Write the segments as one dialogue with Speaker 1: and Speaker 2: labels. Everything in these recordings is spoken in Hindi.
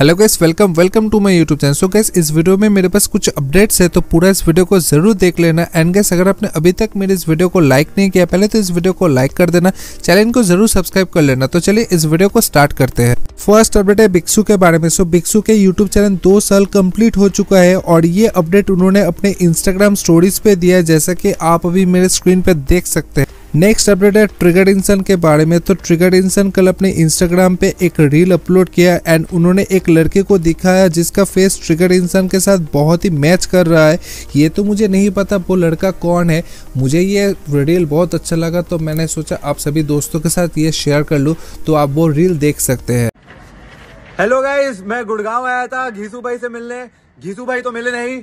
Speaker 1: hello guys welcome welcome to my YouTube channel so guys इस वीडियो में मेरे पास कुछ अपडेट्स है तो पूरा इस वीडियो को जरूर देख लेना एंड गैस अगर आपने अभी तक मेरे इस वीडियो को लाइक नहीं किया पहले तो इस वीडियो को लाइक कर देना चैनल को जरूर सब्सक्राइब कर लेना तो चलिए इस वीडियो को स्टार्ट करते हैं फर्स्ट अपडेट है बिक्सू के बारे में सो बिक्सू के यूट्यूब चैनल दो साल कम्प्लीट हो चुका है और ये अपडेट उन्होंने अपने इंस्टाग्राम स्टोरीज पे दिया है जैसा कि आप अभी मेरे स्क्रीन पर देख सकते हैं नेक्स्ट अपडेट है ट्रिगर इंसन के बारे में तो ट्रिगर इंसन कल अपने इंस्टाग्राम पे एक रील अपलोड किया एंड उन्होंने एक लड़के को दिखाया जिसका फेस ट्रिगर इंसन के साथ बहुत ही मैच कर रहा है ये तो मुझे नहीं पता वो लड़का कौन है मुझे ये रील बहुत अच्छा लगा तो मैंने सोचा आप सभी दोस्तों के साथ ये शेयर कर लूँ तो आप वो रील देख सकते हैं हेलो
Speaker 2: गाइज मैं गुड़गांव आया था घीसू भाई से मिलने घीसू भाई तो मिले नहीं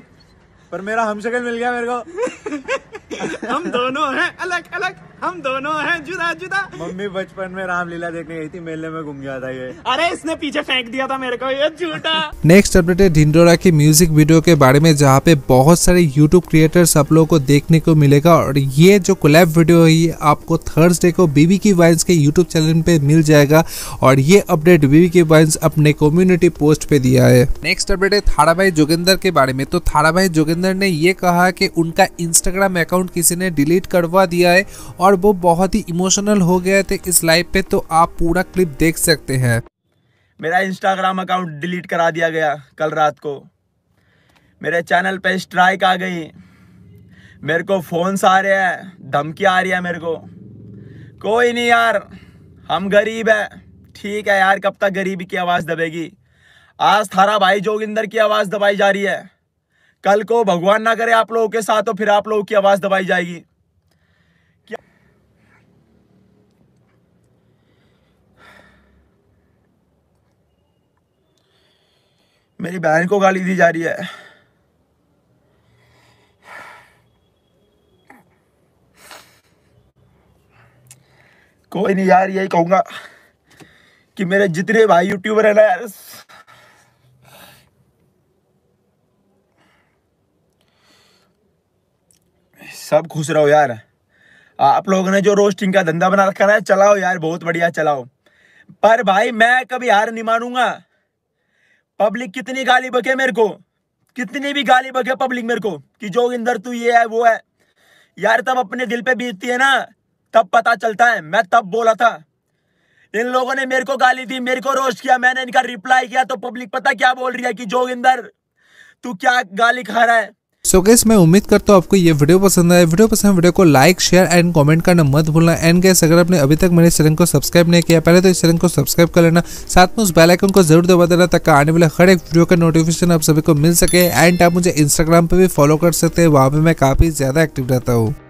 Speaker 2: पर मेरा हमशकल मिल गया मेरे को
Speaker 1: हम दोनों हैं अलग अलग हम दोनों हैं
Speaker 2: जुदा जुदा मम्मी बचपन में रामलीला देखने गई थी मेले में घूम गया था ये अरे इसने पीछे फेंक दिया था मेरे
Speaker 1: को ये झूठा नेक्स्ट अपडेट है ढिंडोरा की म्यूजिक वीडियो के बारे में जहाँ पे बहुत सारे यूट्यूब क्रिएटर्स आप लोगों को देखने को मिलेगा और ये जो कोलैब वीडियो है ये आपको थर्सडे को बीबी की वाइन्स के यूट्यूब चैनल पे मिल जाएगा और ये अपडेट बीबी की वाइन्स अपने कम्युनिटी पोस्ट पे दिया है नेक्स्ट अपडेट है थारा भाई जोगिंदर के बारे में तो थारा भाई जोगिंदर ने ये कहा कि उनका इंस्टाग्राम अकाउंट किसी ने डिलीट करवा दिया है और और वो बहुत ही इमोशनल हो गए थे इस लाइव पे तो आप पूरा क्लिप देख सकते हैं
Speaker 2: मेरा इंस्टाग्राम अकाउंट डिलीट करा दिया गया कल रात को मेरे चैनल पे स्ट्राइक आ गई मेरे को फोन्स आ रहे हैं धमकी आ रही है मेरे को कोई नहीं यार हम गरीब है ठीक है यार कब तक गरीबी की आवाज़ दबेगी आज थारा भाई जोगिंदर की आवाज़ दबाई जा रही है कल को भगवान ना करे आप लोगों के साथ तो फिर आप लोगों की आवाज़ दबाई जाएगी मेरी बहन को गाली दी जा रही है कोई नहीं यार यही कहूंगा कि मेरे जितने भाई यूट्यूबर है ना यार सब खुश रहो यार आप लोगों ने जो रोस्टिंग का धंधा बना रखा है चलाओ यार बहुत बढ़िया चलाओ पर भाई मैं कभी हार नहीं मानूंगा पब्लिक कितनी गाली बके मेरे को कितनी भी गाली बके पब्लिक मेरे को कि जोगिंदर तू ये है वो है यार तब अपने दिल पे बीतती है ना तब पता चलता है मैं तब बोला था इन लोगों ने मेरे को गाली दी मेरे को रोस्ट किया मैंने इनका रिप्लाई किया तो पब्लिक पता क्या बोल रही है कि जोगिंदर तू क्या गाली खा रहा है
Speaker 1: सो गैस मैं उम्मीद करता हूँ आपको ये वीडियो पसंद आया वीडियो पसंद वीडियो को लाइक शेयर एंड कमेंट करना मत भूलना एंड गैस अगर आपने अभी तक मेरे चैनल को सब्सक्राइब नहीं किया पहले तो इस चैनल को सब्सक्राइब कर लेना साथ में उस बेल आइकन को जरूर दबा देना ताकि आने वाले हर एक वीडियो का नोटिफिकेशन आप सभी को मिल सके एंड आप मुझे इंस्टाग्राम पर भी फॉलो कर सकते हैं वहाँ पर मैं काफ़ी ज़्यादा एक्टिव रहता हूँ